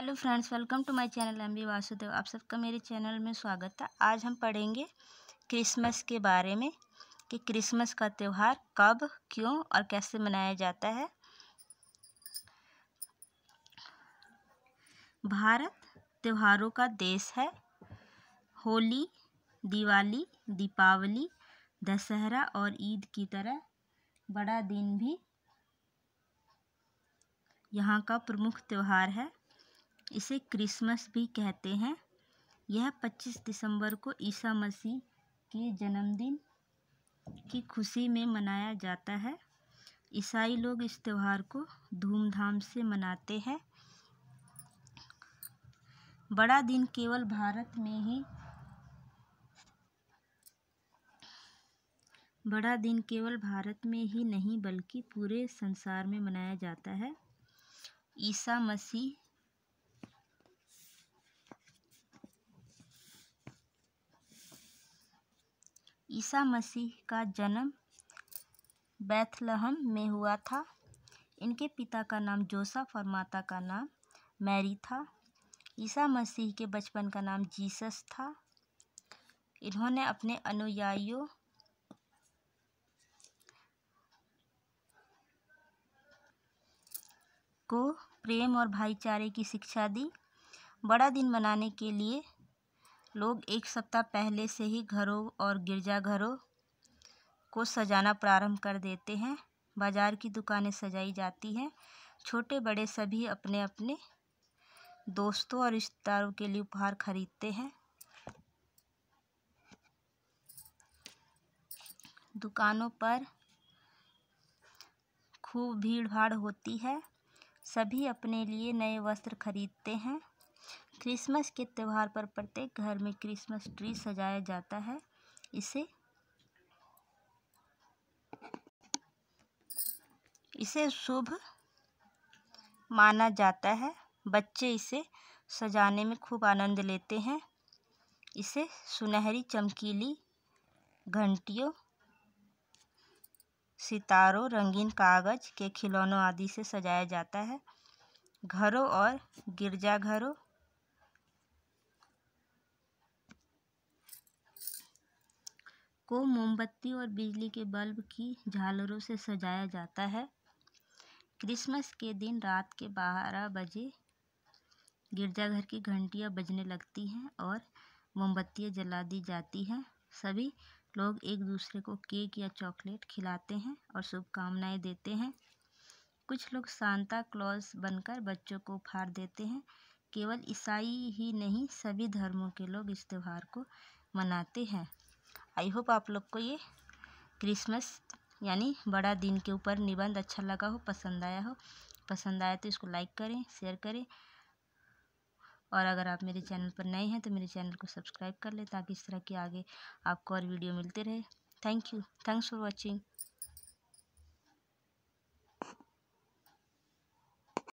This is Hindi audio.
hello friends welcome to my channel M B Vasudev आप सबका मेरे चैनल में स्वागत है आज हम पढ़ेंगे क्रिसमस के बारे में कि क्रिसमस का त्यौहार कब क्यों और कैसे मनाया जाता है भारत त्योहारों का देश है होली दिवाली दीपावली दशहरा और ईद की तरह बड़ा दिन भी यहाँ का प्रमुख त्यौहार है इसे क्रिसमस भी कहते हैं यह 25 दिसंबर को ईसा मसीह के जन्मदिन की खुशी में मनाया जाता है ईसाई लोग इस त्यौहार को धूमधाम से मनाते हैं बड़ा दिन केवल भारत में ही बड़ा दिन केवल भारत में ही नहीं बल्कि पूरे संसार में मनाया जाता है ईसा मसीह ईसा मसीह का जन्म बैथलहम में हुआ था इनके पिता का नाम जोसफ और माता का नाम मैरी था ईसा मसीह के बचपन का नाम जीसस था इन्होंने अपने अनुयायियों को प्रेम और भाईचारे की शिक्षा दी बड़ा दिन मनाने के लिए लोग एक सप्ताह पहले से ही घरों और गिरजाघरों को सजाना प्रारंभ कर देते हैं बाज़ार की दुकानें सजाई जाती हैं छोटे बड़े सभी अपने अपने दोस्तों और रिश्तेदारों के लिए उपहार खरीदते हैं दुकानों पर खूब भीड़ भाड़ होती है सभी अपने लिए नए वस्त्र खरीदते हैं क्रिसमस के त्यौहार पर प्रत्येक घर में क्रिसमस ट्री सजाया जाता है इसे इसे शुभ माना जाता है बच्चे इसे सजाने में खूब आनंद लेते हैं इसे सुनहरी चमकीली घंटियों सितारों रंगीन कागज के खिलौनों आदि से सजाया जाता है घरों और गिरजाघरों को मोमबत्ती और बिजली के बल्ब की झालरों से सजाया जाता है क्रिसमस के दिन रात के बारह बजे गिरजाघर की घंटियाँ बजने लगती हैं और मोमबत्तियाँ जला दी जाती हैं सभी लोग एक दूसरे को केक या चॉकलेट खिलाते हैं और शुभकामनाएं देते हैं कुछ लोग सांता क्लॉज बनकर बच्चों को उपहार देते हैं केवल ईसाई ही नहीं सभी धर्मों के लोग इस त्यौहार को मनाते हैं आई होप आप लोग को ये क्रिसमस यानी बड़ा दिन के ऊपर निबंध अच्छा लगा हो पसंद आया हो पसंद आया तो इसको लाइक करें शेयर करें और अगर आप मेरे चैनल पर नए हैं तो मेरे चैनल को सब्सक्राइब कर लें ताकि इस तरह की आगे आपको और वीडियो मिलते रहे thank you thanks for watching